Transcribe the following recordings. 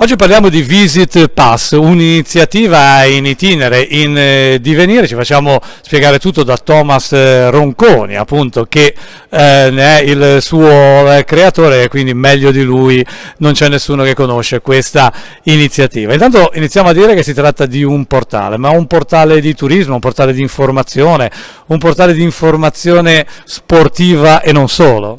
Oggi parliamo di Visit Pass, un'iniziativa in itinere, in eh, divenire, ci facciamo spiegare tutto da Thomas eh, Ronconi, appunto, che eh, ne è il suo eh, creatore, quindi meglio di lui non c'è nessuno che conosce questa iniziativa. Intanto iniziamo a dire che si tratta di un portale, ma un portale di turismo, un portale di informazione, un portale di informazione sportiva e non solo.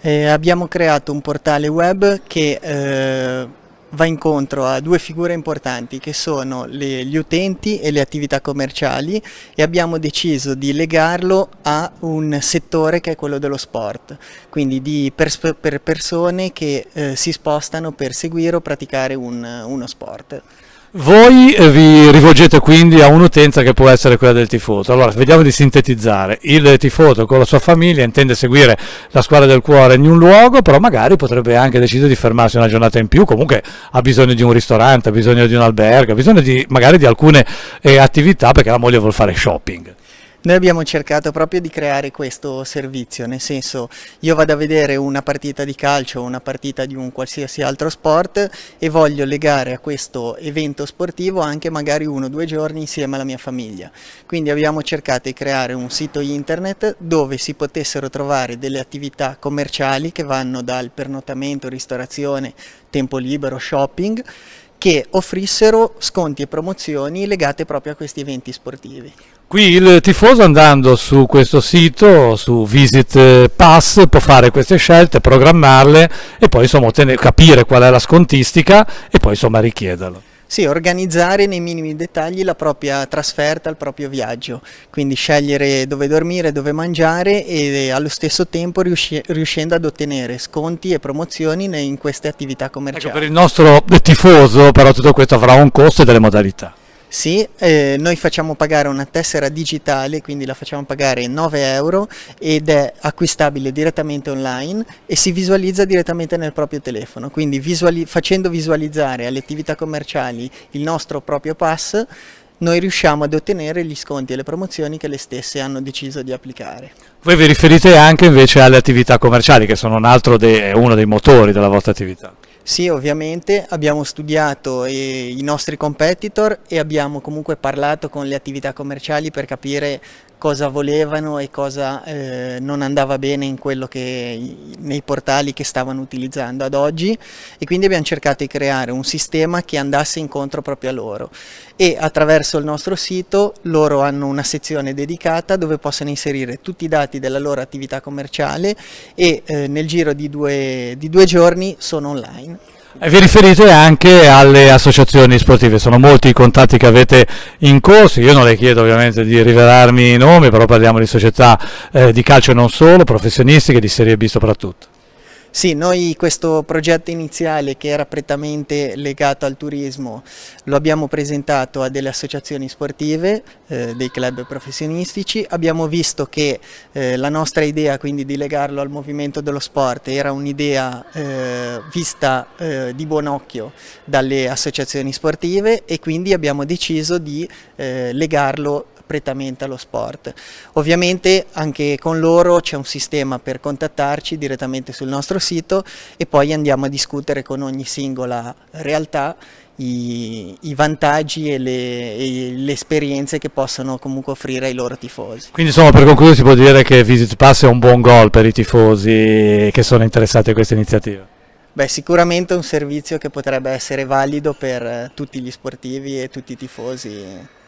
Eh, abbiamo creato un portale web che... Eh va incontro a due figure importanti che sono le, gli utenti e le attività commerciali e abbiamo deciso di legarlo a un settore che è quello dello sport, quindi di pers per persone che eh, si spostano per seguire o praticare un, uno sport. Voi eh, vi rivolgete quindi a un'utenza che può essere quella del tifoso. Allora, vediamo di sintetizzare. Il tifoso con la sua famiglia intende seguire la squadra del cuore in un luogo, però magari potrebbe anche decidere di fermarsi una giornata in più, comunque ha bisogno di un ristorante, ha bisogno di un albergo, ha bisogno di, magari di alcune eh, attività perché la moglie vuole fare shopping. Noi abbiamo cercato proprio di creare questo servizio, nel senso io vado a vedere una partita di calcio o una partita di un qualsiasi altro sport e voglio legare a questo evento sportivo anche magari uno o due giorni insieme alla mia famiglia. Quindi abbiamo cercato di creare un sito internet dove si potessero trovare delle attività commerciali che vanno dal pernotamento, ristorazione, tempo libero, shopping che offrissero sconti e promozioni legate proprio a questi eventi sportivi. Qui il tifoso andando su questo sito, su Visit eh, Pass, può fare queste scelte, programmarle e poi insomma, capire qual è la scontistica e poi insomma richiederlo. Sì, organizzare nei minimi dettagli la propria trasferta, il proprio viaggio, quindi scegliere dove dormire, dove mangiare e eh, allo stesso tempo riusci riuscendo ad ottenere sconti e promozioni in queste attività ecco, commerciali. Ecco, per il nostro tifoso però tutto questo avrà un costo e delle modalità. Sì, eh, noi facciamo pagare una tessera digitale, quindi la facciamo pagare 9 euro ed è acquistabile direttamente online e si visualizza direttamente nel proprio telefono, quindi visuali facendo visualizzare alle attività commerciali il nostro proprio pass noi riusciamo ad ottenere gli sconti e le promozioni che le stesse hanno deciso di applicare. Voi vi riferite anche invece alle attività commerciali che sono un dei, uno dei motori della vostra attività? Sì, ovviamente abbiamo studiato eh, i nostri competitor e abbiamo comunque parlato con le attività commerciali per capire cosa volevano e cosa eh, non andava bene in quello che, nei portali che stavano utilizzando ad oggi e quindi abbiamo cercato di creare un sistema che andasse incontro proprio a loro e attraverso il nostro sito loro hanno una sezione dedicata dove possono inserire tutti i dati della loro attività commerciale e eh, nel giro di due, di due giorni sono online. Eh, vi riferite anche alle associazioni sportive, sono molti i contatti che avete in corso, io non le chiedo ovviamente di rivelarmi i nomi, però parliamo di società eh, di calcio non solo, professionistiche, di Serie B soprattutto. Sì, noi questo progetto iniziale che era prettamente legato al turismo lo abbiamo presentato a delle associazioni sportive, eh, dei club professionistici, abbiamo visto che eh, la nostra idea quindi di legarlo al movimento dello sport era un'idea eh, vista eh, di buon occhio dalle associazioni sportive e quindi abbiamo deciso di eh, legarlo prettamente allo sport. Ovviamente anche con loro c'è un sistema per contattarci direttamente sul nostro sito e poi andiamo a discutere con ogni singola realtà i, i, vantaggi e le, e le, esperienze che possono comunque offrire ai loro tifosi. Quindi insomma per concludere si può dire che Visit Pass è un buon gol per i tifosi che sono interessati a questa iniziativa? Beh, sicuramente un servizio che potrebbe essere valido per eh, tutti gli sportivi e tutti i tifosi